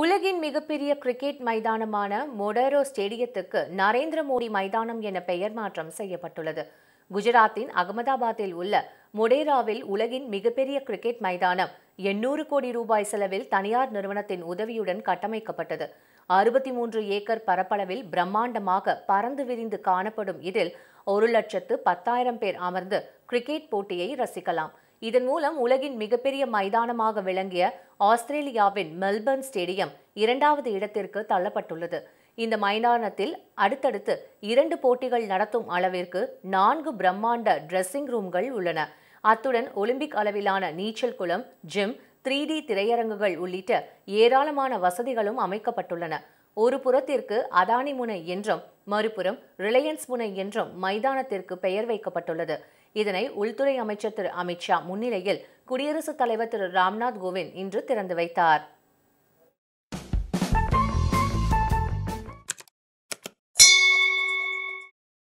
உலகின் மிகப்பெரிய கிரிக்கெட் மைதானமான மொடேரோ ஸ்டேடியத்துக்கு நரேந்திர மோடி மைதானம் என பெயர் மாற்றம் செய்யப்பட்டுள்ளது குஜராத்தின் அகமதாபாத்தில் உள்ள மொடேராவில் உலகின் மிகப்பெரிய கிரிக்கெட் மைதானம் எண்ணூறு கோடி ரூபாய் செலவில் தனியார் நிறுவனத்தின் உதவியுடன் கட்டமைக்கப்பட்டது அறுபத்தி மூன்று ஏக்கர் பரப்பளவில் பிரம்மாண்டமாக பறந்து விரிந்து காணப்படும் இதில் ஒரு லட்சத்து பத்தாயிரம் பேர் அமர்ந்து கிரிக்கெட் போட்டியை ரசிக்கலாம் இதன் மூலம் உலகின் மிகப்பெரிய மைதானமாக விளங்கிய ஆஸ்திரேலியாவின் மெல்பர்ன் ஸ்டேடியம் இரண்டாவது இடத்திற்கு தள்ளப்பட்டுள்ளது இந்த மைதானத்தில் அடுத்தடுத்து இரண்டு போட்டிகள் நடத்தும் அளவிற்கு நான்கு பிரம்மாண்ட ட்ரெஸ்ஸிங் ரூம்கள் உள்ளன அத்துடன் ஒலிம்பிக் அளவிலான நீச்சல் குளம் ஜிம் த்ரீ டி திரையரங்குகள் உள்ளிட்ட ஏராளமான வசதிகளும் அமைக்கப்பட்டுள்ளன ஒரு புறத்திற்கு அதானி முனை என்றும் மறுபுறம் ரிலையன்ஸ் புனை என்றும் மைதானத்திற்கு பெயர் வைக்கப்பட்டுள்ளது இதனை உள்துறை அமைச்சர் திரு அமித்ஷா முன்னிலையில் குடியரசுத் தலைவர் திரு ராம்நாத் கோவிந்த் இன்று திறந்து வைத்தார்